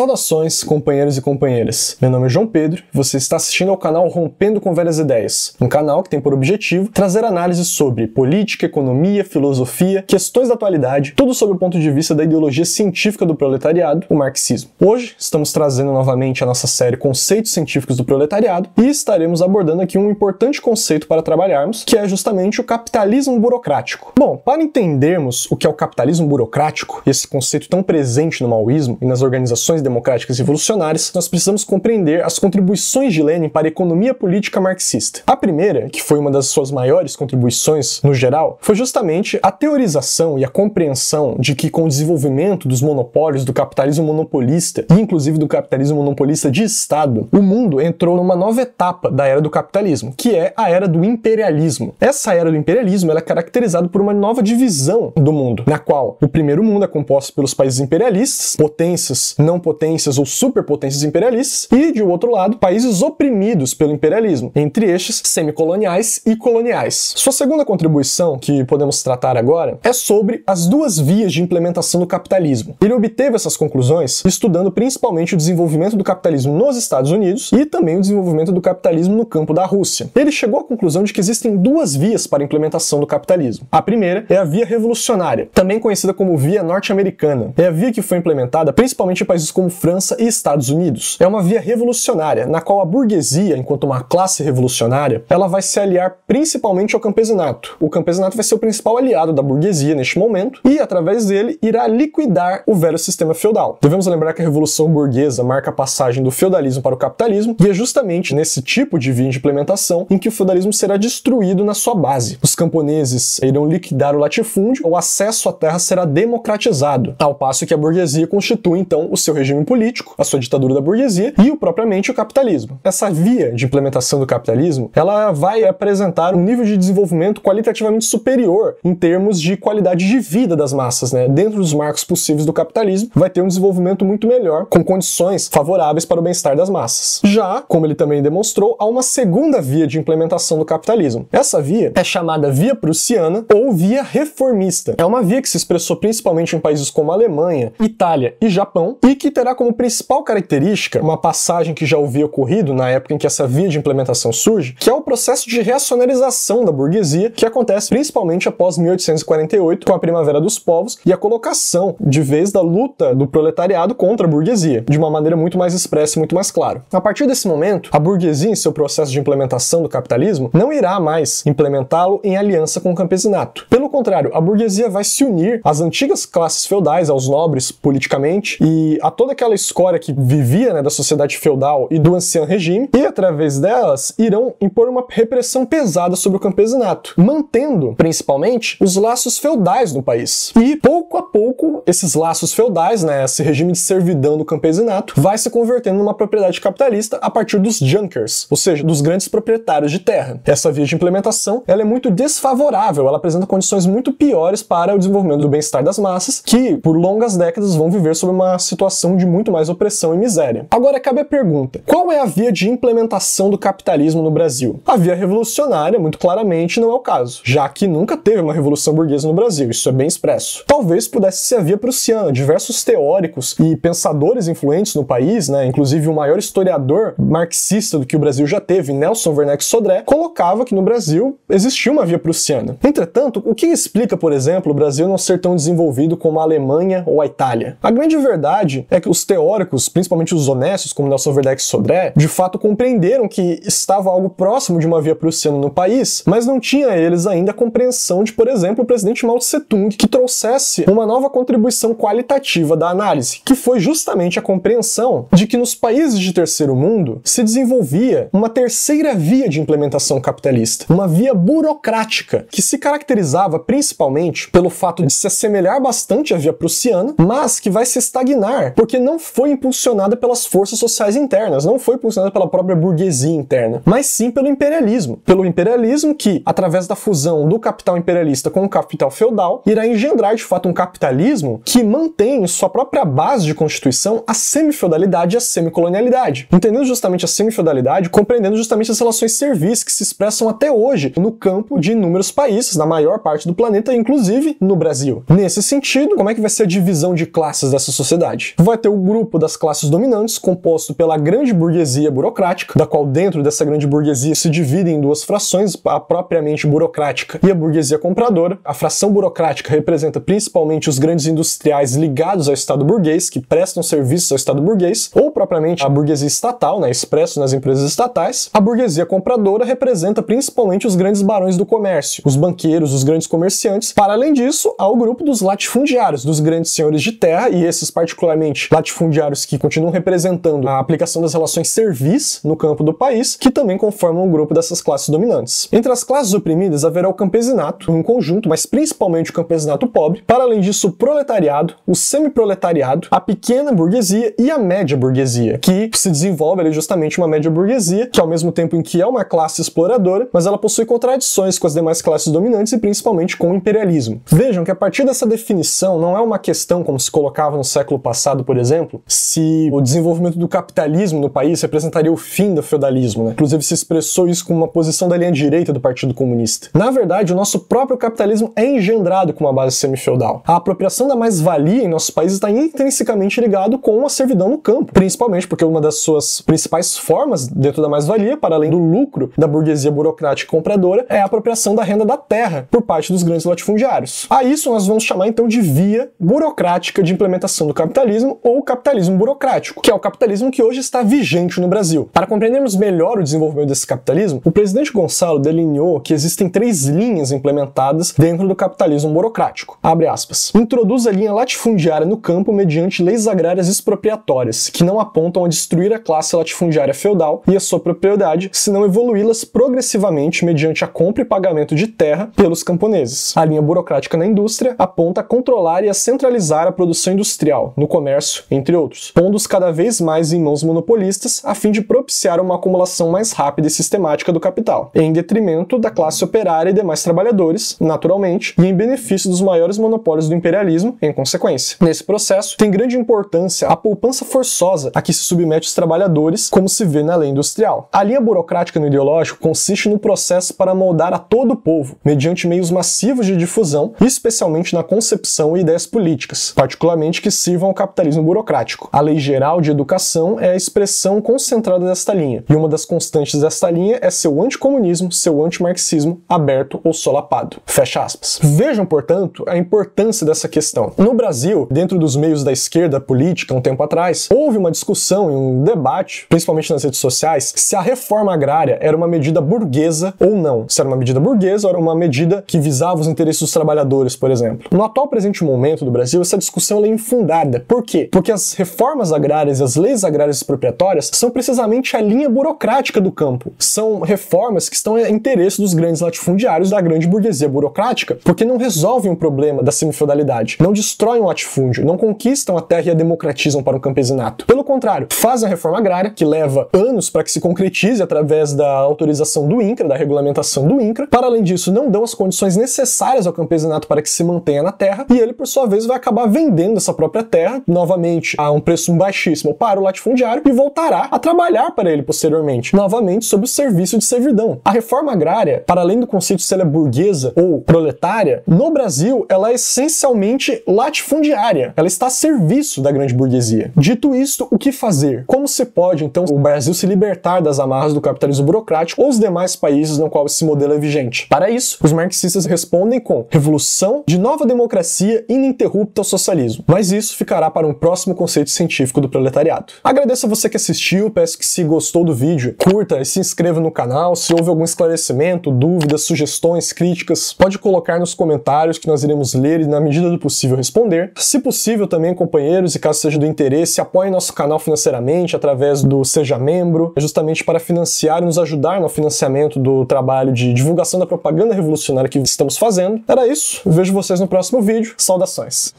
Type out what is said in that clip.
Saudações, companheiros e companheiras. Meu nome é João Pedro e você está assistindo ao canal Rompendo com Velhas Ideias, um canal que tem por objetivo trazer análises sobre política, economia, filosofia, questões da atualidade, tudo sob o ponto de vista da ideologia científica do proletariado, o marxismo. Hoje estamos trazendo novamente a nossa série Conceitos Científicos do Proletariado e estaremos abordando aqui um importante conceito para trabalharmos, que é justamente o capitalismo burocrático. Bom, para entendermos o que é o capitalismo burocrático, esse conceito tão presente no maoísmo e nas organizações democráticas revolucionárias, nós precisamos compreender as contribuições de Lenin para a economia política marxista. A primeira, que foi uma das suas maiores contribuições no geral, foi justamente a teorização e a compreensão de que com o desenvolvimento dos monopólios do capitalismo monopolista e inclusive do capitalismo monopolista de Estado, o mundo entrou numa nova etapa da era do capitalismo, que é a era do imperialismo. Essa era do imperialismo é caracterizada por uma nova divisão do mundo, na qual o primeiro mundo é composto pelos países imperialistas, potências não potências potências ou superpotências imperialistas, e, de outro lado, países oprimidos pelo imperialismo, entre estes semicoloniais e coloniais. Sua segunda contribuição, que podemos tratar agora, é sobre as duas vias de implementação do capitalismo. Ele obteve essas conclusões estudando principalmente o desenvolvimento do capitalismo nos Estados Unidos e também o desenvolvimento do capitalismo no campo da Rússia. Ele chegou à conclusão de que existem duas vias para a implementação do capitalismo. A primeira é a via revolucionária, também conhecida como via norte-americana. É a via que foi implementada principalmente em países como França e Estados Unidos. É uma via revolucionária, na qual a burguesia, enquanto uma classe revolucionária, ela vai se aliar principalmente ao campesinato. O campesinato vai ser o principal aliado da burguesia neste momento e, através dele, irá liquidar o velho sistema feudal. Devemos lembrar que a Revolução Burguesa marca a passagem do feudalismo para o capitalismo e é justamente nesse tipo de via de implementação em que o feudalismo será destruído na sua base. Os camponeses irão liquidar o latifúndio, o acesso à terra será democratizado, ao passo que a burguesia constitui então o seu regime regime político, a sua ditadura da burguesia e o propriamente o capitalismo. Essa via de implementação do capitalismo, ela vai apresentar um nível de desenvolvimento qualitativamente superior em termos de qualidade de vida das massas, né? Dentro dos marcos possíveis do capitalismo, vai ter um desenvolvimento muito melhor, com condições favoráveis para o bem-estar das massas. Já, como ele também demonstrou, há uma segunda via de implementação do capitalismo. Essa via é chamada via prussiana ou via reformista. É uma via que se expressou principalmente em países como Alemanha, Itália e Japão e que terá como principal característica uma passagem que já havia ocorrido na época em que essa via de implementação surge, que é o processo de reacionalização da burguesia, que acontece principalmente após 1848, com a Primavera dos Povos e a colocação de vez da luta do proletariado contra a burguesia, de uma maneira muito mais expressa e muito mais clara. A partir desse momento, a burguesia, em seu processo de implementação do capitalismo, não irá mais implementá-lo em aliança com o campesinato. Pelo contrário, a burguesia vai se unir às antigas classes feudais, aos nobres politicamente e a toda toda aquela escória que vivia né, da sociedade feudal e do ancião regime, e através delas irão impor uma repressão pesada sobre o campesinato, mantendo, principalmente, os laços feudais no país. E, pouco a pouco, esses laços feudais, né, esse regime de servidão do campesinato, vai se convertendo numa propriedade capitalista a partir dos junkers, ou seja, dos grandes proprietários de terra. Essa via de implementação ela é muito desfavorável, ela apresenta condições muito piores para o desenvolvimento do bem-estar das massas, que, por longas décadas, vão viver sob uma situação de muito mais opressão e miséria. Agora cabe a pergunta: qual é a via de implementação do capitalismo no Brasil? A via revolucionária, muito claramente, não é o caso, já que nunca teve uma revolução burguesa no Brasil, isso é bem expresso. Talvez pudesse ser a via prussiana. Diversos teóricos e pensadores influentes no país, né, inclusive o maior historiador marxista do que o Brasil já teve, Nelson Werneck Sodré, colocava que no Brasil existia uma via prussiana. Entretanto, o que explica, por exemplo, o Brasil não ser tão desenvolvido como a Alemanha ou a Itália? A grande verdade é que os teóricos, principalmente os honestos, como Nelson Verdeck e Sodré, de fato compreenderam que estava algo próximo de uma via prussiana no país, mas não tinha eles ainda a compreensão de, por exemplo, o presidente Mao Tse-tung, que trouxesse uma nova contribuição qualitativa da análise, que foi justamente a compreensão de que nos países de terceiro mundo se desenvolvia uma terceira via de implementação capitalista, uma via burocrática, que se caracterizava principalmente pelo fato de se assemelhar bastante à via prussiana, mas que vai se estagnar, porque não foi impulsionada pelas forças sociais internas, não foi impulsionada pela própria burguesia interna, mas sim pelo imperialismo. Pelo imperialismo que, através da fusão do capital imperialista com o capital feudal, irá engendrar de fato um capitalismo que mantém em sua própria base de constituição a semi-feudalidade e a semi-colonialidade, Entendendo justamente a semi-feudalidade, compreendendo justamente as relações serviço que se expressam até hoje no campo de inúmeros países, na maior parte do planeta, inclusive no Brasil. Nesse sentido, como é que vai ser a divisão de classes dessa sociedade? Vai ter o grupo das classes dominantes, composto pela grande burguesia burocrática, da qual dentro dessa grande burguesia se dividem em duas frações, a propriamente burocrática e a burguesia compradora. A fração burocrática representa principalmente os grandes industriais ligados ao Estado burguês, que prestam serviços ao Estado burguês, ou propriamente a burguesia estatal, né, expresso nas empresas estatais. A burguesia compradora representa principalmente os grandes barões do comércio, os banqueiros, os grandes comerciantes. Para além disso, há o grupo dos latifundiários, dos grandes senhores de terra, e esses particularmente latifundiários que continuam representando a aplicação das relações servis no campo do país, que também conformam o um grupo dessas classes dominantes. Entre as classes oprimidas haverá o campesinato, um conjunto, mas principalmente o campesinato pobre, para além disso o proletariado, o semiproletariado, a pequena burguesia e a média burguesia, que se desenvolve ali justamente uma média burguesia, que ao mesmo tempo em que é uma classe exploradora, mas ela possui contradições com as demais classes dominantes e principalmente com o imperialismo. Vejam que a partir dessa definição não é uma questão como se colocava no século passado, por exemplo, exemplo, se o desenvolvimento do capitalismo no país representaria o fim do feudalismo, né? Inclusive se expressou isso com uma posição da linha direita do Partido Comunista. Na verdade, o nosso próprio capitalismo é engendrado com uma base semifeudal. A apropriação da mais-valia em nosso país está intrinsecamente ligado com a servidão no campo, principalmente porque uma das suas principais formas dentro da mais-valia, para além do lucro da burguesia burocrática compradora, é a apropriação da renda da terra por parte dos grandes latifundiários. A isso nós vamos chamar então de via burocrática de implementação do capitalismo ou capitalismo burocrático, que é o capitalismo que hoje está vigente no Brasil. Para compreendermos melhor o desenvolvimento desse capitalismo, o presidente Gonçalo delineou que existem três linhas implementadas dentro do capitalismo burocrático. Abre aspas. Introduz a linha latifundiária no campo mediante leis agrárias expropriatórias, que não apontam a destruir a classe latifundiária feudal e a sua propriedade, senão evoluí-las progressivamente mediante a compra e pagamento de terra pelos camponeses. A linha burocrática na indústria aponta a controlar e a centralizar a produção industrial, no comércio entre outros, pondo-os cada vez mais em mãos monopolistas a fim de propiciar uma acumulação mais rápida e sistemática do capital, em detrimento da classe operária e demais trabalhadores, naturalmente, e em benefício dos maiores monopólios do imperialismo, em consequência. Nesse processo, tem grande importância a poupança forçosa a que se submete os trabalhadores, como se vê na lei industrial. A linha burocrática no ideológico consiste no processo para moldar a todo o povo, mediante meios massivos de difusão, especialmente na concepção e ideias políticas, particularmente que sirvam ao capitalismo burocrático. A Lei Geral de Educação é a expressão concentrada desta linha, e uma das constantes desta linha é seu anticomunismo, seu antimarxismo aberto ou solapado. Fecha aspas. Vejam, portanto, a importância dessa questão. No Brasil, dentro dos meios da esquerda política, um tempo atrás, houve uma discussão e um debate, principalmente nas redes sociais, se a reforma agrária era uma medida burguesa ou não. Se era uma medida burguesa ou era uma medida que visava os interesses dos trabalhadores, por exemplo. No atual presente momento do Brasil, essa discussão é infundada. Por quê? Porque porque as reformas agrárias e as leis agrárias expropriatórias são precisamente a linha burocrática do campo. São reformas que estão em interesse dos grandes latifundiários da grande burguesia burocrática, porque não resolvem o problema da semifeudalidade, não destroem o latifúndio, não conquistam a terra e a democratizam para o campesinato. Pelo contrário, fazem a reforma agrária, que leva anos para que se concretize através da autorização do INCRA, da regulamentação do INCRA. Para além disso, não dão as condições necessárias ao campesinato para que se mantenha na terra, e ele, por sua vez, vai acabar vendendo essa própria terra novamente novamente a um preço baixíssimo para o latifundiário e voltará a trabalhar para ele posteriormente, novamente sob o serviço de servidão. A reforma agrária, para além do conceito se ela é burguesa ou proletária, no Brasil ela é essencialmente latifundiária. Ela está a serviço da grande burguesia. Dito isto, o que fazer? Como se pode, então, o Brasil se libertar das amarras do capitalismo burocrático ou os demais países no qual esse modelo é vigente? Para isso, os marxistas respondem com revolução de nova democracia ininterrupta ao socialismo. Mas isso ficará para um próximo próximo conceito científico do proletariado. Agradeço a você que assistiu, peço que se gostou do vídeo, curta e se inscreva no canal. Se houve algum esclarecimento, dúvidas, sugestões, críticas, pode colocar nos comentários que nós iremos ler e, na medida do possível, responder. Se possível, também, companheiros, e caso seja do interesse, apoie nosso canal financeiramente através do Seja Membro, justamente para financiar e nos ajudar no financiamento do trabalho de divulgação da propaganda revolucionária que estamos fazendo. Era isso, vejo vocês no próximo vídeo. Saudações!